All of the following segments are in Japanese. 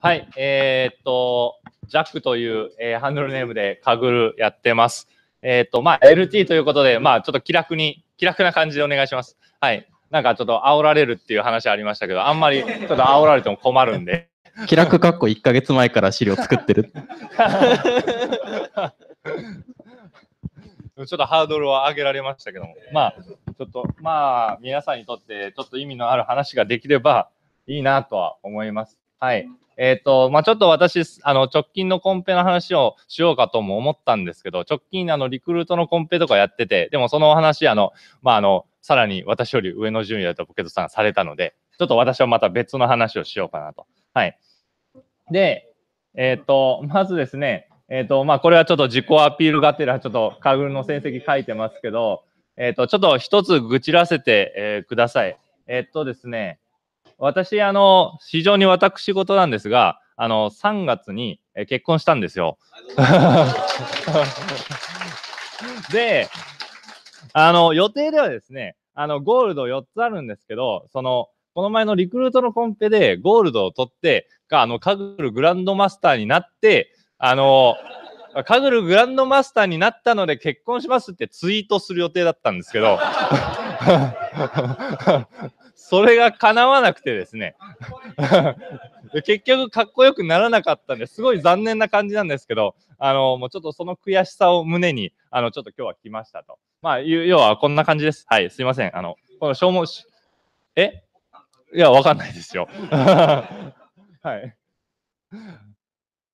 はい、えー、っと、ジャックという、えー、ハンドルネームでかぐるやってます。えー、っと、まあ、LT ということで、まあ、ちょっと気楽に、気楽な感じでお願いします。はい。なんかちょっと煽られるっていう話ありましたけど、あんまりちょっと煽られても困るんで。気楽かっこ1か月前から資料作ってる。ちょっとハードルを上げられましたけども、まあ、ちょっと、まあ、皆さんにとってちょっと意味のある話ができればいいなとは思います。はい。えっ、ー、と、まあ、ちょっと私、あの、直近のコンペの話をしようかとも思ったんですけど、直近、あの、リクルートのコンペとかやってて、でもそのお話、あの、まあ、あの、さらに私より上の順位だとポケットさんされたので、ちょっと私はまた別の話をしようかなと。はい。で、えっ、ー、と、まずですね、えっ、ー、と、まあ、これはちょっと自己アピールがてら、ちょっとカグルの成績書いてますけど、えっ、と、ちょっと一つ愚痴らせて、えください。えっ、とですね、私、あの、非常に私事なんですが、あの、3月に結婚したんですよ。で、あの、予定ではですね、あの、ゴールド4つあるんですけど、その、この前のリクルートのコンペでゴールドを取って、あの、カグルグランドマスターになって、あの、カグルグランドマスターになったので結婚しますってツイートする予定だったんですけど、それが叶わなくてですね 結局かっこよくならなかったんですごい残念な感じなんですけど、あの、もうちょっとその悔しさを胸に、あの、ちょっと今日は来ましたと。まあ、要はこんな感じです。はい、すいません。あの、この消耗し、えいや、わかんないですよ。はい。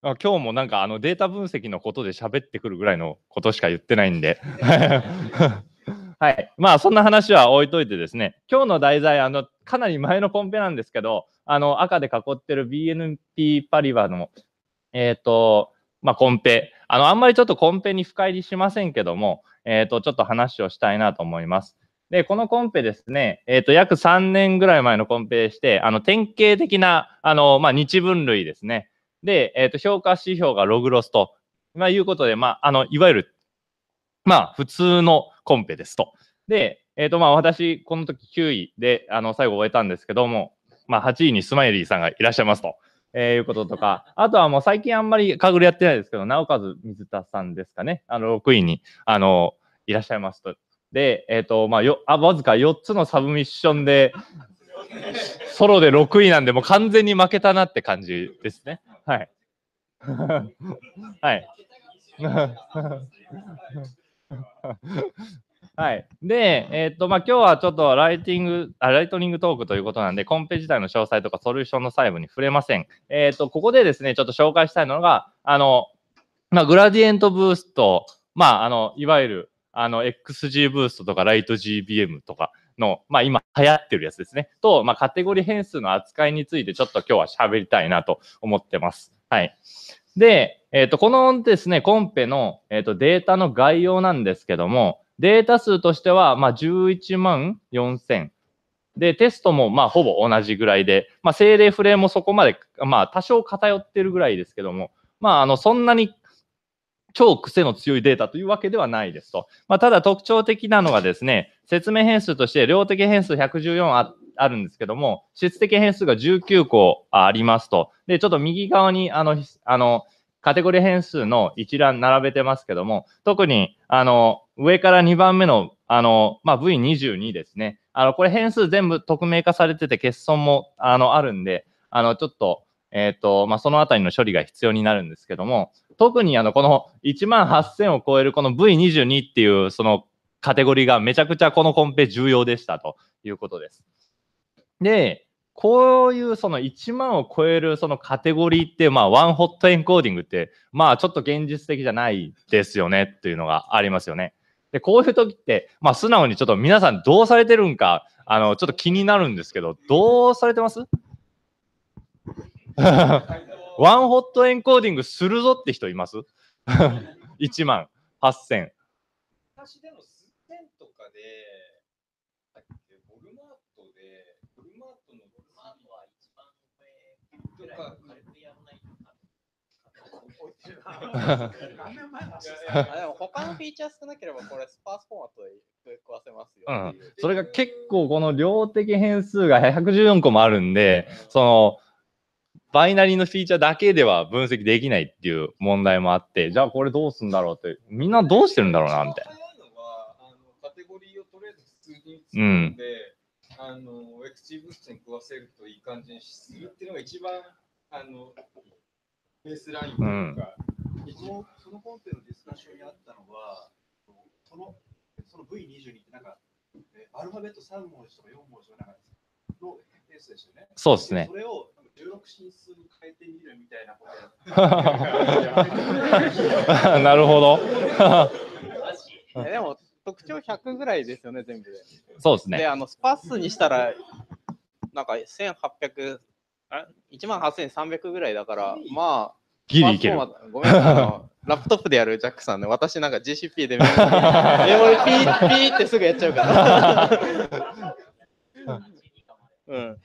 今日もなんかあのデータ分析のことで喋ってくるぐらいのことしか言ってないんではい。まあ、そんな話は置いといてですね、今日の題材、あの、かなり前のコンペなんですけど、あの、赤で囲ってる BNP パリバの、えっ、ー、と、まあ、コンペ。あの、あんまりちょっとコンペに深入りしませんけども、えっ、ー、と、ちょっと話をしたいなと思います。で、このコンペですね、えっ、ー、と、約3年ぐらい前のコンペでして、あの、典型的な、あの、まあ、日分類ですね。で、えっ、と、評価指標がログロスと、まあ、いうことで、まあ、あの、いわゆるまあ、普通のコンペですと。で、えっ、ー、と、まあ、私、この時9位で、あの、最後終えたんですけども、まあ、8位にスマイリーさんがいらっしゃいますと。えー、いうこととか、あとはもう最近あんまりかぐるやってないですけど、なおかず水田さんですかね、あの、6位に、あの、いらっしゃいますと。で、えっ、ー、と、まあ、よ、あ、わずか4つのサブミッションで、ソロで6位なんで、もう完全に負けたなって感じですね。はい。はい。はい。で、えー、っと、まあ、今日はちょっとライティングあ、ライトニングトークということなんで、コンペ自体の詳細とかソリューションの細部に触れません。えー、っと、ここでですね、ちょっと紹介したいのが、あの、まあ、グラディエントブースト、まあ、あの、いわゆる、あの、XG ブーストとか、ライト GBM とかの、まあ、今流行ってるやつですね。と、まあ、カテゴリー変数の扱いについて、ちょっと今日は喋りたいなと思ってます。はい。で、えっ、ー、と、このですね、コンペの、えっ、ー、と、データの概要なんですけども、データ数としては、まあ、11万4000。で、テストも、まあ、ほぼ同じぐらいで、まあ、精霊フレーもそこまで、まあ、多少偏ってるぐらいですけども、まあ、あの、そんなに超癖の強いデータというわけではないですと。まあ、ただ特徴的なのがですね、説明変数として量的変数114あっあるんですけども、質的変数が19個ありますと。で、ちょっと右側に、あの、あの、カテゴリー変数の一覧並べてますけども、特に、あの、上から2番目の、あの、まあ、V22 ですね。あの、これ変数全部匿名化されてて、欠損も、あの、あるんで、あの、ちょっと、えっ、ー、と、まあ、そのあたりの処理が必要になるんですけども、特にあの、この1万8000を超えるこの V22 っていう、そのカテゴリーがめちゃくちゃこのコンペ重要でしたということです。で、こういうその1万を超えるそのカテゴリーって、まあ、ワンホットエンコーディングって、まあ、ちょっと現実的じゃないですよねっていうのがありますよね。で、こういう時って、まあ、素直にちょっと皆さんどうされてるんか、あの、ちょっと気になるんですけど、どうされてます ワンホットエンコーディングするぞって人います ?1 万8000。私でも、数0とかで、でも他のフィーチャー少なければこれスパースフォーマットでぶっ壊せますよ、うん、それが結構この量的変数が114個もあるんで、そのバイナリーのフィーチャーだけでは分析できないっていう問題もあって、じゃあこれどうすんだろうって、みんなどうしてるんだろうなみたいな。うん。あのエクチーブースに食わせるといい感じにするっていうのが一番あのベースラインというか、うん、そのコンテのディスカッションにあったのは、そのその V22 ってなんか、えアルファベット3文字とか4文字の中の変スですよね。そうですね。それを16進数に変えてみるみたいなこと なるほど。徴100ぐらいですよね、全部で。そうですね。で、あのスパスにしたら、なんか1800、1万8300ぐらいだから、まあ、ギリいける。ごめんなさい。ラップトップでやるジャックさんね、私なんか GCP でメモリピー ピーってすぐやっちゃうから。うん、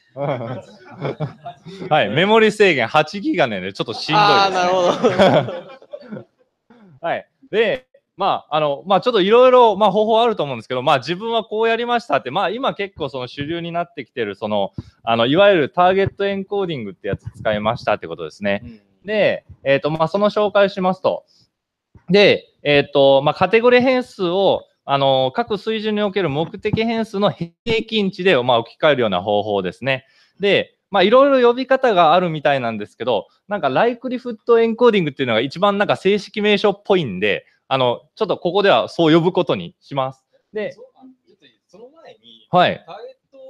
はい、メモリ制限8ギガね、ちょっとしんどいです、ね、ああ、なるほど。はい。で、まあ、あの、まあ、ちょっといろいろ、まあ、方法あると思うんですけど、まあ、自分はこうやりましたって、まあ、今結構その主流になってきてる、その、あの、いわゆるターゲットエンコーディングってやつ使いましたってことですね。うん、で、えっ、ー、と、まあ、その紹介しますと。で、えっ、ー、と、まあ、カテゴリー変数を、あの、各水準における目的変数の平均値で、まあ、置き換えるような方法ですね。で、まあ、いろいろ呼び方があるみたいなんですけど、なんか、ライクリフットエンコーディングっていうのが一番なんか正式名称っぽいんで、あの、ちょっとここではそう呼ぶことにします。で、その前に、はい。ターゲットを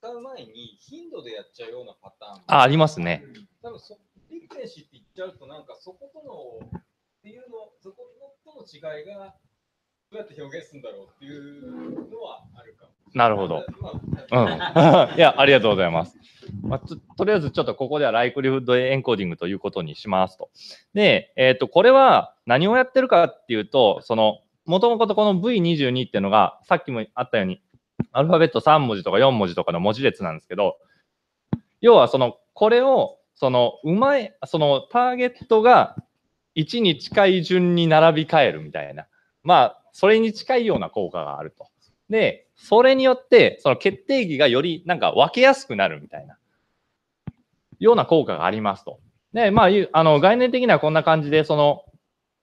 使う前に頻度でやっちゃうようなパターンあありますね。多分そリクエンシって言っちゃうと、なんかそことの、っていうの、そことの違いが、どうやって表現するんだろうっていうのはあるかなるほど。うん、いや、ありがとうございます。まあ、ととりあえず、ちょっとここではライクリフッドエンコーディングということにしますと。で、えっ、ー、と、これは何をやってるかっていうと、その、もともとこの V22 っていうのが、さっきもあったように、アルファベット3文字とか4文字とかの文字列なんですけど、要はその、これを、その、うまい、その、ターゲットが1に近い順に並び替えるみたいな。まあ、それに近いような効果があると。で、それによって、その決定義がよりなんか分けやすくなるみたいな、ような効果がありますと。で、まあ、あの概念的にはこんな感じで、その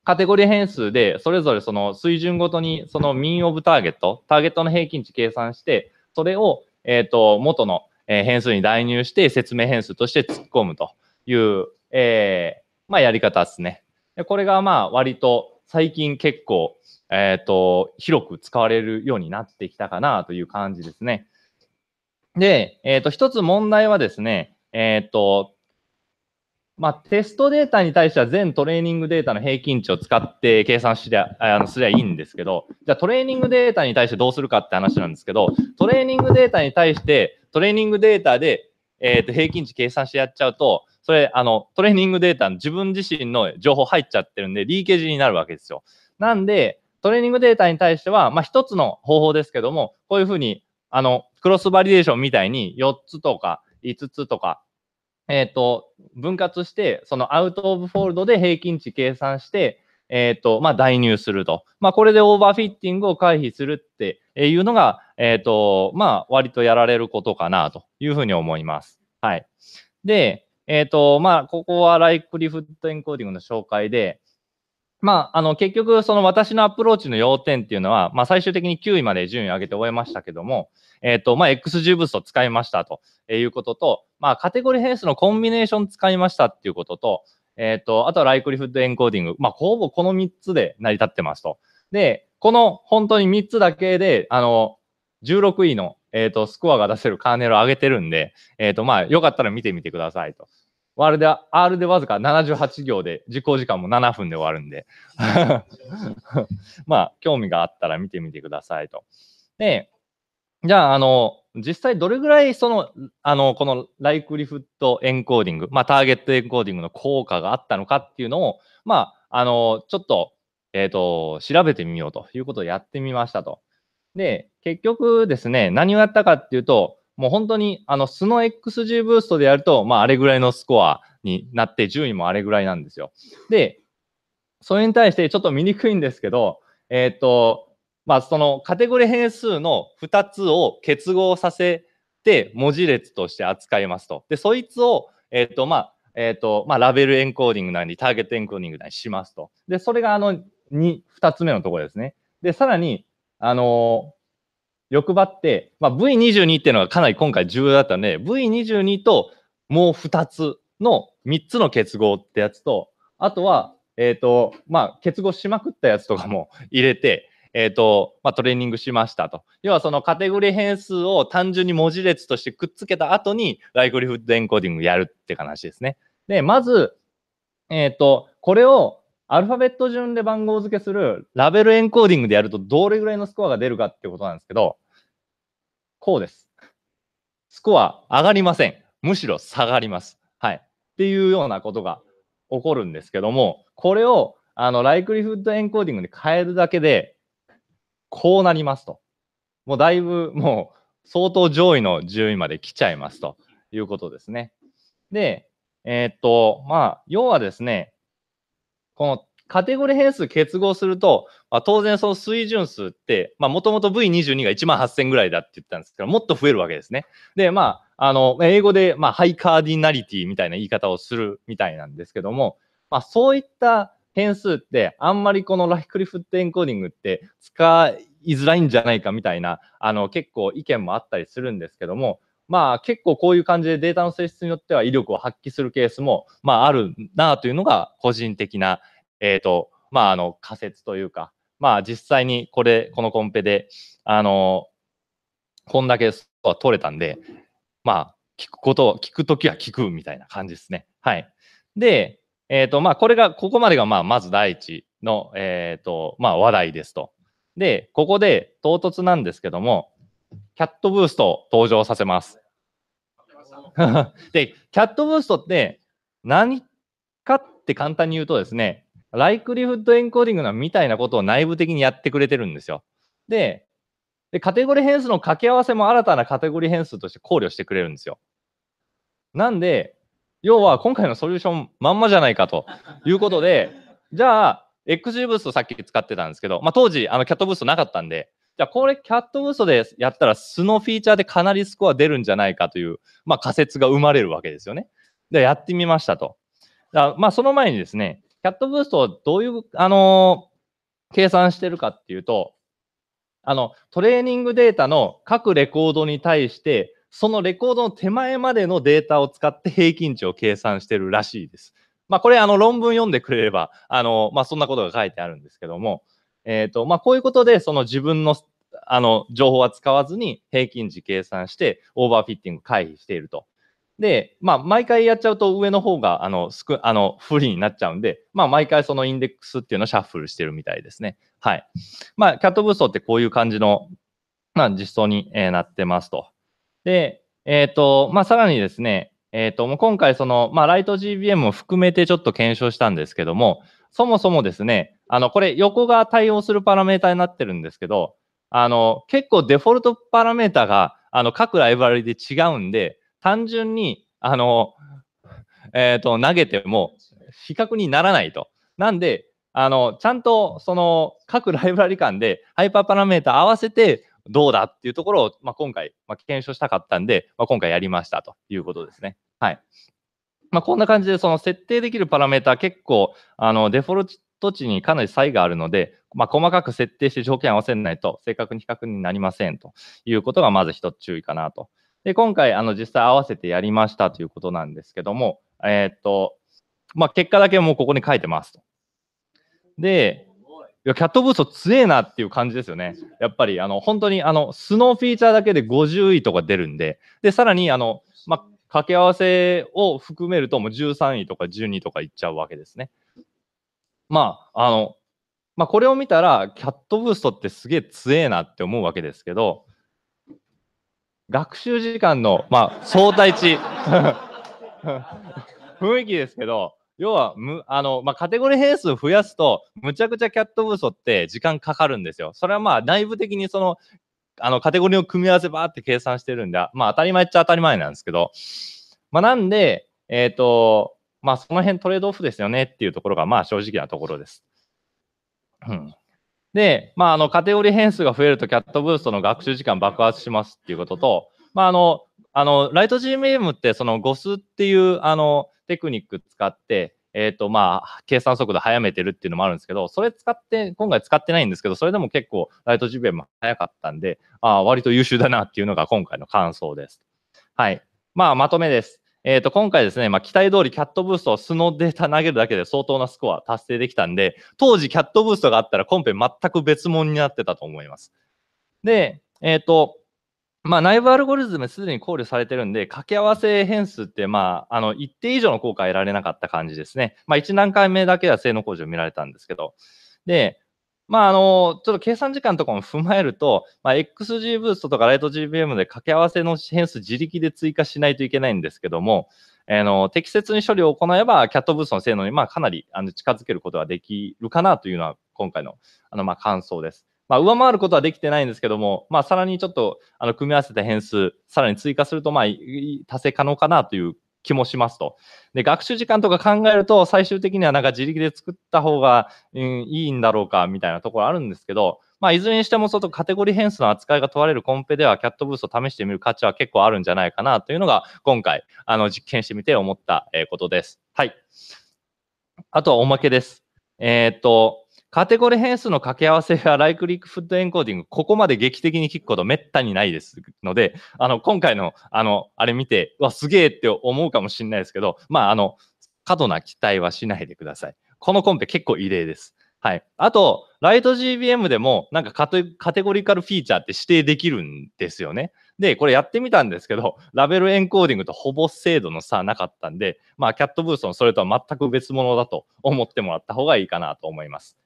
カテゴリー変数で、それぞれその水準ごとに、そのミンオブターゲット、ターゲットの平均値計算して、それを、えっ、と、元の変数に代入して、説明変数として突っ込むという、えー、まあ、やり方ですね。でこれが、まあ、割と、最近結構、えっ、ー、と、広く使われるようになってきたかなという感じですね。で、えっ、ー、と、一つ問題はですね、えっ、ー、と、まあ、テストデータに対しては全トレーニングデータの平均値を使って計算しりゃ、あの、すりゃいいんですけど、じゃあトレーニングデータに対してどうするかって話なんですけど、トレーニングデータに対して、トレーニングデータで、えっ、と、平均値計算してやっちゃうと、それ、あの、トレーニングデータ、自分自身の情報入っちゃってるんで、リーケージになるわけですよ。なんで、トレーニングデータに対しては、まあ、一つの方法ですけども、こういうふうに、あの、クロスバリデーションみたいに4つとか5つとか、えっ、ー、と、分割して、そのアウトオブフォールドで平均値計算して、えっ、ー、と、まあ、代入すると。まあ、これでオーバーフィッティングを回避するっていうのが、えっ、ー、と、まあ、割とやられることかなというふうに思います。はい。で、えっ、ー、と、まあ、ここはライクリフットエンコーディングの紹介で、まあ、あの、結局、その私のアプローチの要点っていうのは、まあ、最終的に9位まで順位を上げて終えましたけども、えっ、ー、と、まあ、x g ブースト使いましたということと、まあ、カテゴリー変数のコンビネーション使いましたっていうことと、えっ、ー、と、あとはライクリフットエンコーディング。まあ、ほぼこの3つで成り立ってますと。で、この本当に3つだけで、あの、16位の、えっ、ー、と、スコアが出せるカーネルを上げてるんで、えっ、と、まあ、よかったら見てみてくださいと。あれで、R でわずか78行で、実行時間も7分で終わるんで まあ、興味があったら見てみてくださいと。で、じゃあ、あの、実際どれぐらいその、あの、このライクリフットエンコーディング、まあ、ターゲットエンコーディングの効果があったのかっていうのを、まあ、あの、ちょっと、えっ、ー、と、調べてみようということをやってみましたと。で、結局ですね、何をやったかっていうと、もう本当に、あの、スノー XG ブーストでやると、まあ、あれぐらいのスコアになって、順位もあれぐらいなんですよ。で、それに対して、ちょっと見にくいんですけど、えっ、ー、と、まあ、そのカテゴリー変数の2つを結合させて、文字列として扱いますと。で、そいつを、えっ、ー、と、まあ、えっ、ー、と、まあ、ラベルエンコーディングなり、ターゲットエンコーディングなりしますと。で、それが、あの、2, 2つ目のところですね。で、さらに、あの欲張って、まあ、V22 っていうのがかなり今回重要だったので、V22 ともう2つの3つの結合ってやつと、あとは、えっ、ー、と、まあ、結合しまくったやつとかも 入れて、えっ、ー、と、まあ、トレーニングしましたと。要はそのカテゴリー変数を単純に文字列としてくっつけた後に、ライクリフッドエンコーディングやるって話ですね。で、まず、えっ、ー、と、これをアルファベット順で番号付けするラベルエンコーディングでやるとどれぐらいのスコアが出るかってことなんですけど、こうです。スコア上がりません。むしろ下がります。はい。っていうようなことが起こるんですけども、これをあのライクリフッドエンコーディングで変えるだけで、こうなりますと。もうだいぶもう相当上位の順位まで来ちゃいますということですね。で、えー、っと、まあ、要はですね、このカテゴリー変数結合すると、まあ、当然その水準数って、まあ、もともと V22 が1万8000ぐらいだって言ったんですけど、もっと増えるわけですね。で、まあ、あの、英語で、まあ、ハイカーディナリティみたいな言い方をするみたいなんですけども、まあ、そういった変数って、あんまりこのライクリフットエンコーディングって使いづらいんじゃないかみたいな、あの、結構意見もあったりするんですけども、まあ、結構こういう感じでデータの性質によっては威力を発揮するケースも、まあ、あるなというのが個人的な、えーとまあ、あの仮説というか、まあ、実際にこれこのコンペであのこんだけスコア取れたんで、まあ、聞くことを聞くときは聞くみたいな感じですね。はい、で、えーとまあ、これがここまでが、まあ、まず第一の、えーとまあ、話題ですと。で、ここで唐突なんですけども、キャットブースト登場させます。で、キャットブーストって何かって簡単に言うとですね、ライクリフッドエンコーディングなみたいなことを内部的にやってくれてるんですよ。で、でカテゴリー変数の掛け合わせも新たなカテゴリー変数として考慮してくれるんですよ。なんで、要は今回のソリューションまんまじゃないかということで、じゃあ、XG ブーストさっき使ってたんですけど、まあ、当時、あの、キャットブーストなかったんで、じゃあこれキャットブーストでやったら素のフィーチャーでかなりスコア出るんじゃないかという、まあ、仮説が生まれるわけですよね。で、やってみましたと。だまあその前にですね、キャットブーストをどういう、あのー、計算してるかっていうと、あの、トレーニングデータの各レコードに対して、そのレコードの手前までのデータを使って平均値を計算してるらしいです。まあ、これ、あの、論文読んでくれれば、あの、まあ、そんなことが書いてあるんですけども、えっ、ー、と、まあ、こういうことで、その自分の、あの、情報は使わずに平均値計算して、オーバーフィッティング回避していると。で、まあ、毎回やっちゃうと上の方が、あの、すく、あの、不利になっちゃうんで、まあ、毎回そのインデックスっていうのをシャッフルしてるみたいですね。はい。まあ、キャットブーストってこういう感じの、まあ、実装に、えー、なってますと。で、えっ、ー、と、まあ、さらにですね、えっ、ー、と、もう今回その、まあ、ライト GBM も含めてちょっと検証したんですけども、そもそもですね、あの、これ横が対応するパラメータになってるんですけど、あの、結構デフォルトパラメータが、あの、各ライブラリで違うんで、単純に、あの、えっ、ー、と、投げても比較にならないと。なんで、あの、ちゃんと、その、各ライブラリ間でハイパーパラメータ合わせて、どうだっていうところを、まあ、今回、まあ、検証したかったんで、まあ、今回やりましたということですね。はい。まあ、こんな感じで、その設定できるパラメータ結構、あの、デフォルト土地にかなり差異があるので、まあ、細かく設定して条件を合わせないと正確に比較になりませんということがまず一つ注意かなと。で、今回、あの、実際合わせてやりましたということなんですけども、えー、っと、まあ、結果だけもうここに書いてますと。で、いや、キャットブースト強えなっていう感じですよね。やっぱり、あの、本当に、あの、スノーフィーチャーだけで50位とか出るんで、で、さらに、あの、まあ、掛け合わせを含めるともう13位とか12位とかいっちゃうわけですね。まあ、あの、まあ、これを見たら、キャットブーストってすげえ強えなって思うわけですけど、学習時間の、まあ、相対値 雰囲気ですけど、要はむあの、まあ、カテゴリー変数増やすと、むちゃくちゃキャットブーストって時間かかるんですよ。それはまあ内部的にそのあのカテゴリーを組み合わせばーって計算してるんだ。まあ当たり前っちゃ当たり前なんですけど。まあ、なんで、えっ、ー、と、まあ、その辺トレードオフですよねっていうところが、まあ、正直なところです。うん、で、まあ、あの、カテゴリー変数が増えると、キャットブーストの学習時間爆発しますっていうことと、まあ、あの、あの、ライト GMM って、その、ゴスっていう、あの、テクニック使って、えっ、ー、と、まあ、計算速度早めてるっていうのもあるんですけど、それ使って、今回使ってないんですけど、それでも結構、ライト GMM 早かったんで、ああ、割と優秀だなっていうのが今回の感想です。はい。まあ、まとめです。えー、と今回ですね、まあ、期待通りキャットブーストを素のデータ投げるだけで相当なスコア達成できたんで、当時キャットブーストがあったらコンペ全く別物になってたと思います。で、えっ、ー、と、まあ、内部アルゴリズムすでに考慮されてるんで、掛け合わせ変数って、まあ、あの、一定以上の効果を得られなかった感じですね。まあ、1段階目だけは性能向上見られたんですけど。で、まあ、あの、ちょっと計算時間とかも踏まえると、まあ、XG ブーストとかライト GBM で掛け合わせの変数自力で追加しないといけないんですけども、あの、適切に処理を行えば、キャットブーストの性能に、まあ、かなりあの近づけることができるかなというのは、今回の、あの、まあ、感想です。まあ、上回ることはできてないんですけども、まあ、さらにちょっと、あの、組み合わせた変数、さらに追加すると、まあ、達成可能かなという気もしますと。で、学習時間とか考えると、最終的にはなんか自力で作った方が、うん、いいんだろうか、みたいなところあるんですけど、まあ、いずれにしても、ちょカテゴリー変数の扱いが問われるコンペでは、キャットブースを試してみる価値は結構あるんじゃないかな、というのが、今回、あの、実験してみて思ったことです。はい。あとはおまけです。えー、っと、カテゴリー変数の掛け合わせやライクリックフットエンコーディング、ここまで劇的に聞くことめったにないですので、あの、今回の、あの、あれ見て、わ、すげえって思うかもしれないですけど、まあ、あの、過度な期待はしないでください。このコンペ結構異例です。はい。あと、ライト GBM でも、なんかカテゴリカルフィーチャーって指定できるんですよね。で、これやってみたんですけど、ラベルエンコーディングとほぼ精度の差なかったんで、まあ、キャットブースのそれとは全く別物だと思ってもらった方がいいかなと思います。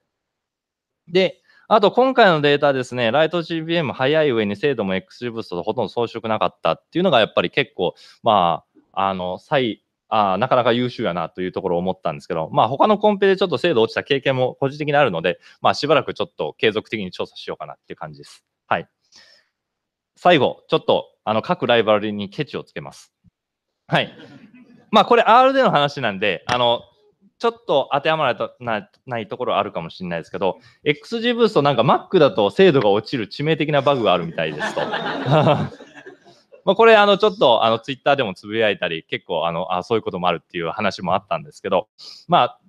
で、あと今回のデータですね、ライト GBM 早い上に精度も XG ブーストとほとんど遜色なかったっていうのがやっぱり結構、まあ、あの、最、あなかなか優秀やなというところを思ったんですけど、まあ他のコンペでちょっと精度落ちた経験も個人的にあるので、まあしばらくちょっと継続的に調査しようかなっていう感じです。はい。最後、ちょっとあの各ライバルにケチをつけます。はい。まあこれ R での話なんで、あの、ちょっと当てはまらないないところあるかもしれないですけど、XG ブーストなんか Mac だと精度が落ちる致命的なバグがあるみたいですと。まあこれ、あの、ちょっと、あの、ツイッターでもつぶやいたり、結構、あの、あそういうこともあるっていう話もあったんですけど、まあ、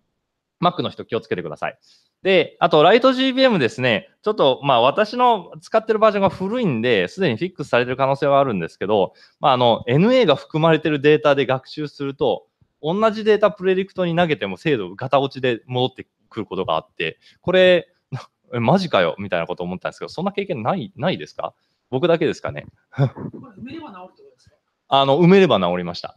Mac の人気をつけてください。で、あと、ライト GBM ですね。ちょっと、まあ、私の使ってるバージョンが古いんで、すでにフィックスされてる可能性はあるんですけど、まあ、あの、NA が含まれてるデータで学習すると、同じデータプレディクトに投げても精度ガタ落ちで戻ってくることがあって、これ、マジかよみたいなこと思ったんですけど、そんな経験ないないですか僕だけですかね。あの埋めれば治りました。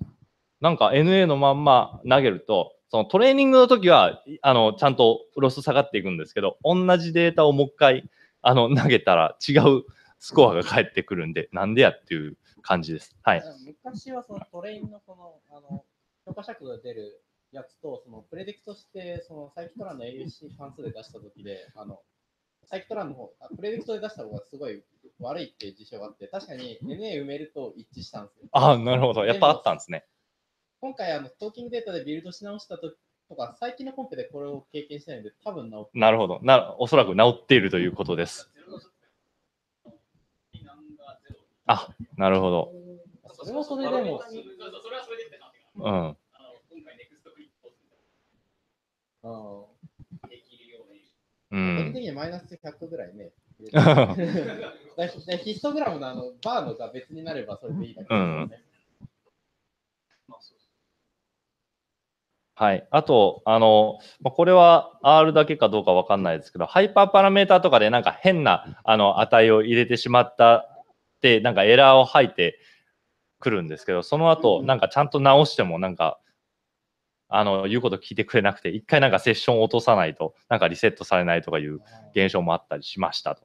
なんか NA のまんま投げると、そのトレーニングの時はあのちゃんとロス下がっていくんですけど、同じデータをもう一回あの投げたら違うスコアが返ってくるんで、なんでやっていう感じです。はい、昔はそのトレインのそのあの評価尺度で出るやつと、そのプレディクトして、そのサイキトランの AUC 関数で出したときで、あの、サイキトランの方、プレディクトで出した方がすごい悪いっていう事象があって、確かに NA 埋めると一致したんですよ。ああ、なるほど。やっぱあったんですね。今回、あの、トーキングデータでビルドし直したととか、最近のコンペでこれを経験してないので、多分治ってなるほどな。おそらく治っているということです。あ、なるほど。それもそれでも。うん。うん。的にマイナス100ぐらいね。ヒストグラムのあのバーのが別になればそれでいいだけ、ね、うん。はい。あと、あの、まあ、これは R だけかどうかわかんないですけど、ハイパーパラメータとかでなんか変なあの値を入れてしまったって、なんかエラーを吐いて、来るんですけど、その後、なんかちゃんと直しても、なんか、あの、言うこと聞いてくれなくて、一回なんかセッションを落とさないと、なんかリセットされないとかいう現象もあったりしましたと。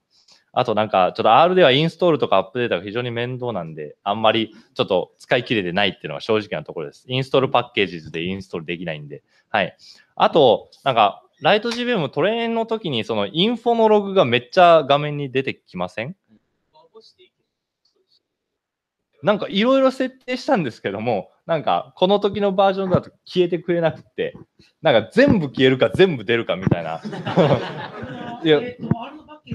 あとなんか、ちょっと R ではインストールとかアップデートが非常に面倒なんで、あんまりちょっと使い切れてないっていうのが正直なところです。インストールパッケージでインストールできないんで。はい。あと、なんか、ライト g b m トレーンの時に、そのインフォのログがめっちゃ画面に出てきませんなんかいろいろ設定したんですけども、なんかこの時のバージョンだと消えてくれなくて、なんか全部消えるか全部出るかみたいな。いや、R のパッケ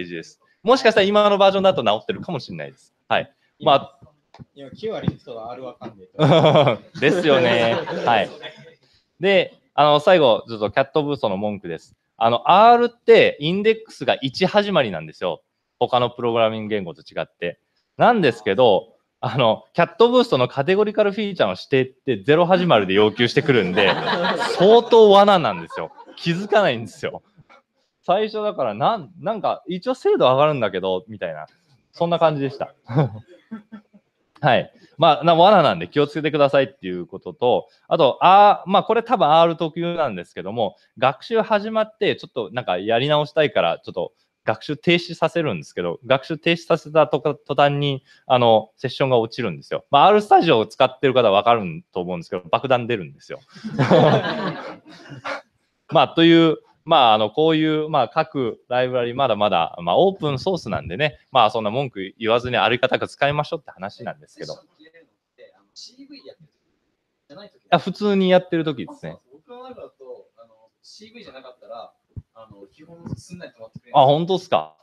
ージです。もしかしたら今のバージョンだと直ってるかもしれないです。はい。まあ、今9割の人は R わかんない。ですよね。はい。で、あの、最後、ちょっとキャットブーストの文句です。あの、R ってインデックスが1始まりなんですよ。他のプログラミング言語と違って。なんですけど、あの、キャットブーストのカテゴリカルフィーチャーの指定ってゼロ始まりで要求してくるんで、相当罠なんですよ。気づかないんですよ。最初だからなん、なんか、一応精度上がるんだけど、みたいな、そんな感じでした。はい。まあ、な罠なんで気をつけてくださいっていうことと、あと、あまあ、これ多分 R 特有なんですけども、学習始まって、ちょっとなんかやり直したいから、ちょっと学習停止させるんですけど、学習停止させた途端に、あの、セッションが落ちるんですよ。まあ、R スタジオを使ってる方はわかると思うんですけど、爆弾出るんですよ。まあ、という、まあ、あの、こういう、まあ、各ライブラリまだまだ、まあ、オープンソースなんでね、まあ、そんな文句言わずにあり方が使いましょうって話なんですけど。あ普通にやってる時ですね。僕の中だと、あの、CV じゃなかったら、の基本すんなり止まってくれあ、本当っすか。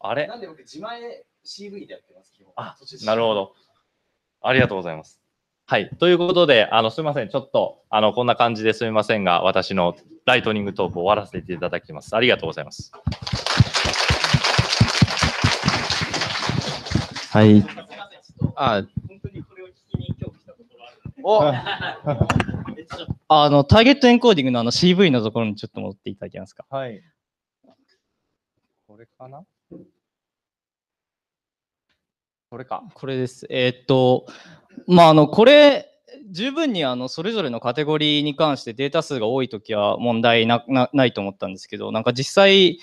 あれなんで僕、自前 CV でやってます、基本。あ、なるほど。ありがとうございます。はい。ということで、あの、すみません。ちょっと、あの、こんな感じですみませんが、私のライトニングトークを終わらせていただきます。ありがとうございます。はい。あ、本当にこれを聞きに今日来たことがあるので。お あの、ターゲットエンコーディングのあの CV のところにちょっと戻っていただけますか。はい。これかなこれか。これです。えー、っと、まあ、あの、これ、十分にあのそれぞれのカテゴリーに関してデータ数が多いときは問題なないと思ったんですけど、なんか実際、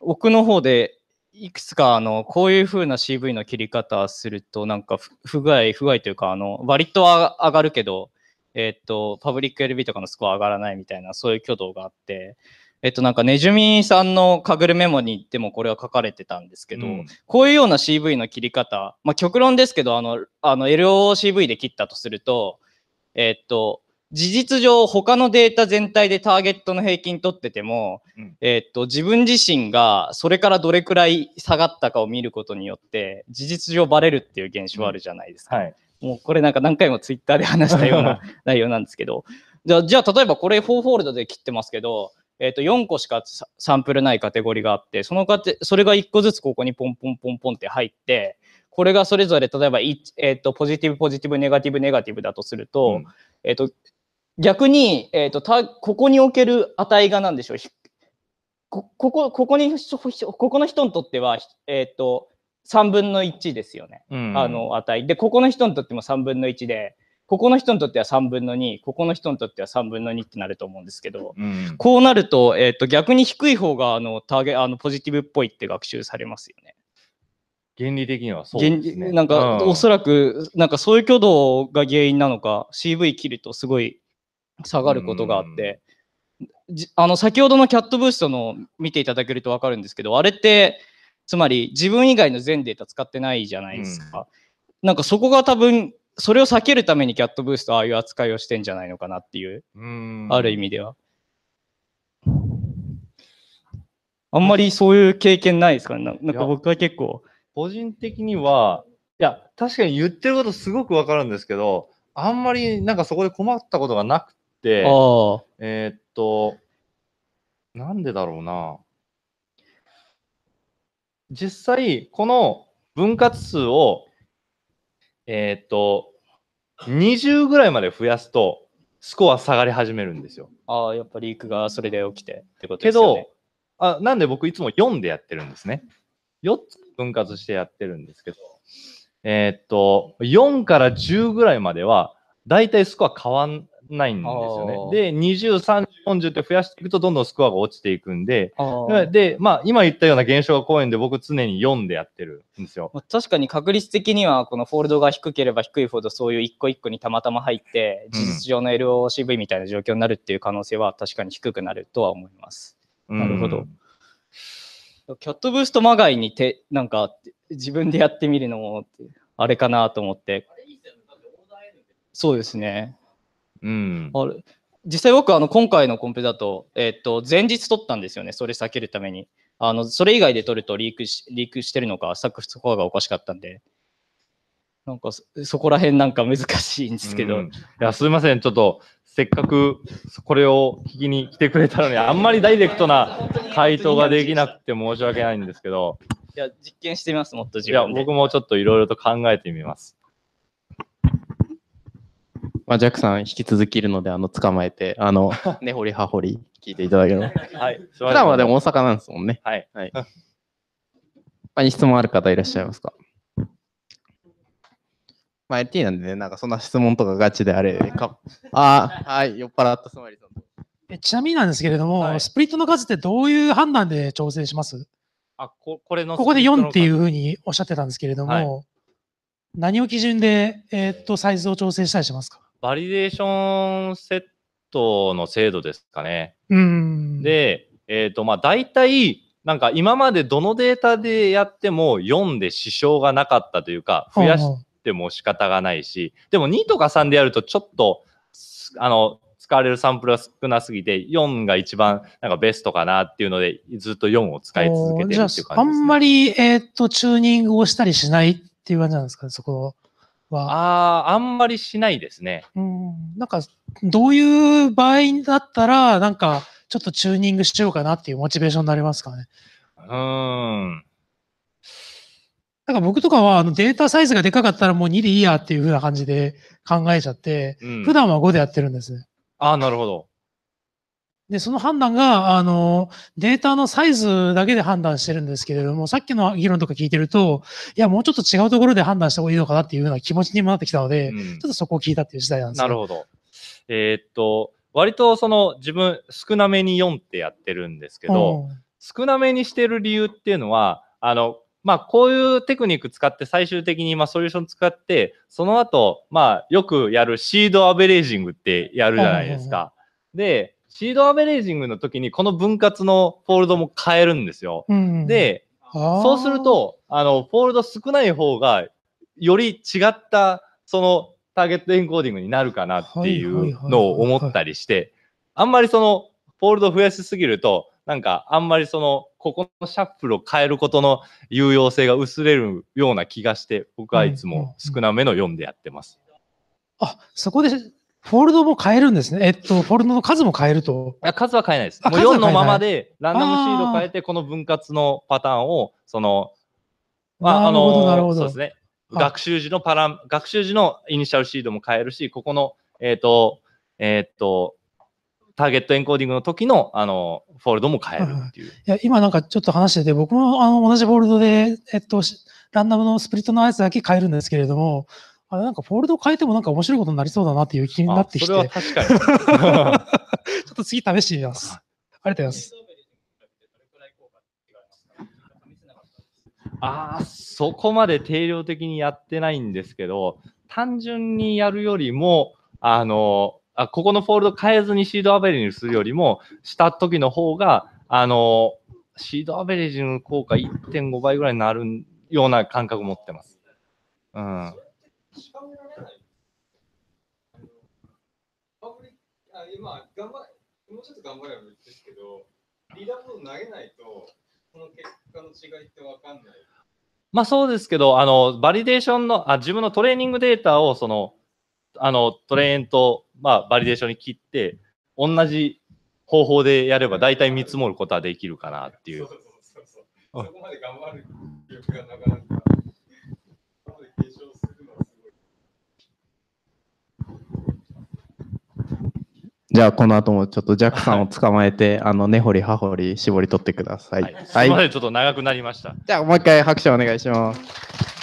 奥の方でいくつかあのこういうふうな CV の切り方するとなんか不具合不具合というかあの割と上がるけどえっと、パブリック LB とかのスコア上がらないみたいな、そういう挙動があって、えっと、なんか、ネズミさんのかぐるメモにでもこれは書かれてたんですけど、うん、こういうような CV の切り方、まあ、極論ですけど、あの、あの LOCV で切ったとすると、えっと、事実上、他のデータ全体でターゲットの平均取ってても、うん、えっと、自分自身がそれからどれくらい下がったかを見ることによって、事実上バレるっていう現象あるじゃないですか。うんはいもうこれなんか何回もツイッターで話したような 内容なんですけど、じゃあ、じゃあ例えばこれ4フォールドで切ってますけど、えー、と4個しかサンプルないカテゴリーがあって、そのかそれが1個ずつここにポンポンポンポンって入って、これがそれぞれ例えば、えー、とポジティブ、ポジティブ、ネガティブ、ネガティブだとすると、うん、えー、と逆に、えっと、た、ここにおける値が何でしょうここここにここの人にとっては、えーと、3分の1ですよね、うん、あの値。で、ここの人にとっても3分の1で、ここの人にとっては3分の2、ここの人にとっては3分の2ってなると思うんですけど、うん、こうなると、えっ、ー、と、逆に低い方が、あの、ターゲあの、ポジティブっぽいって学習されますよね。原理的にはそうですね。なんか、うん、おそらく、なんかそういう挙動が原因なのか、CV 切るとすごい下がることがあって、あの、先ほどのキャットブーストの見ていただけると分かるんですけど、あれって、つまり自分以外の全データ使ってないじゃないですか。うん、なんかそこが多分、それを避けるためにキャットブーストああいう扱いをしてんじゃないのかなっていう、うある意味では。あんまりそういう経験ないですかね、なんか僕は結構。個人的には、いや、確かに言ってることすごくわかるんですけど、あんまりなんかそこで困ったことがなくて、えー、っと、なんでだろうな。実際、この分割数を、えー、っと、20ぐらいまで増やすと、スコア下がり始めるんですよ。ああ、やっぱりリークがそれで起きてってことですね。けどあ、なんで僕いつも4でやってるんですね。4つ分割してやってるんですけど、えー、っと、4から10ぐらいまでは、だいたいスコア変わん、ないんですよね。で、20、30、40って増やしていくとどんどんスコアが落ちていくんで、で、まあ今言ったような現象公演で僕常に4でやってるんですよ。確かに確率的にはこのフォールドが低ければ低いほどそういう一個一個にたまたま入って、事実上の LOCV みたいな状況になるっていう可能性は確かに低くなるとは思います。うん、なるほど。キャットブーストまがいにて、なんか自分でやってみるのもあれかなと思って。そうですね。うん、あれ実際僕あの今回のコンペだと,、えっと前日取ったんですよねそれ避けるためにあのそれ以外で取るとリークしリークしてるのか作タックスコアがおかしかったんでなんかそこら辺なんか難しいんですけど、うん、いやすいませんちょっとせっかくこれを聞きに来てくれたのにあんまりダイレクトな回答ができなくて申し訳ないんですけどいや実験してみますもっと自分でいや僕もちょっといろいろと考えてみますまあ、ジャックさん引き続きいるので、あの、捕まえて、あの、根 掘り葉掘り聞いていただければ。はい。普段はでも大阪なんですもんね。はい。はい。他 に質問ある方いらっしゃいますかまあ、LT なんでね、なんかそんな質問とかガチであれか、ああ、はい、酔っ払ったつまりえちなみになんですけれども、はい、スプリットの数ってどういう判断で調整しますあここれのここで4っていうふうにおっしゃってたんですけれども、はい、何を基準で、えー、っとサイズを調整したりしますかバリデーションセットの制度ですかね。で、えっ、ー、と、まあ、大体、なんか今までどのデータでやっても4で支障がなかったというか、増やしても仕方がないし、でも2とか3でやるとちょっと、あの、使われるサンプルが少なすぎて、4が一番なんかベストかなっていうので、ずっと4を使い続けてるっていう感じです、ね、ああんまり、えっ、ー、と、チューニングをしたりしないっていう感じなんですかね、そこは。ああ、あんまりしないですね。うん。なんか、どういう場合だったら、なんか、ちょっとチューニングしようかなっていうモチベーションになりますかね。うん。なんか僕とかはあのデータサイズがでかかったらもう2でいいやっていうふうな感じで考えちゃって、うん、普段は5でやってるんですああ、なるほど。で、その判断が、あの、データのサイズだけで判断してるんですけれども、さっきの議論とか聞いてると、いや、もうちょっと違うところで判断した方がいいのかなっていうような気持ちにもなってきたので、うん、ちょっとそこを聞いたっていう時代なんです、ね、なるほど。えー、っと、割とその自分少なめに4ってやってるんですけど、少なめにしてる理由っていうのは、あの、まあ、こういうテクニック使って最終的にまソリューション使って、その後、まあ、よくやるシードアベレージングってやるじゃないですか。で、シードアベレージングの時にこの分割のフォールドも変えるんですよ。うん、で、そうすると、あの、フォールド少ない方が、より違った、その、ターゲットエンコーディングになるかなっていうのを思ったりして、あんまりその、フォールド増やしすぎると、なんか、あんまりその、ここのシャッフルを変えることの有用性が薄れるような気がして、僕はいつも少なめの読んでやってます。うんうんうん、あ、そこでフォールドも変えるんですね。えっと、フォールドの数も変えると。いや数は変えないです。もう4のままで、ランダムシード変えて、この分割のパターンを、その、まあ、あの、そうですね。学習時のパラン、学習時のイニシャルシードも変えるし、ここの、えっ、ー、と、えっ、ー、と、ターゲットエンコーディングの時の、あの、フォールドも変えるっていう。いや、今なんかちょっと話してて、僕もあの同じフォールドで、えっと、ランダムのスプリットのやつだけ変えるんですけれども、あれなんかフォールド変えてもなんか面白いことになりそうだなっていう気になってきて。それは確かに。ちょっと次試してみます。ありがとうございます。ああ、そこまで定量的にやってないんですけど、単純にやるよりも、あの、あここのフォールド変えずにシードアベレージにするよりも、した時の方が、あの、シードアベレージの効果1.5倍ぐらいになるような感覚を持ってます。うん。確かめられない。パブリック、あ今頑張もうちょっと頑張ればいいですけど、リーダーボード投げないと、その結果の違いって分かんない。まあそうですけど、あのバリデーションのあ、自分のトレーニングデータをそのあのトレーンと、まあ、バリデーションに切って、同じ方法でやれば大体見積もることはできるかなっていう。そこまで頑張る記憶がなかなか。じゃあ、この後もちょっとジャックさんを捕まえて、あの、根掘り葉掘り絞り取ってください。はい。はい、すみません、ちょっと長くなりました。じゃあ、もう一回拍手お願いします。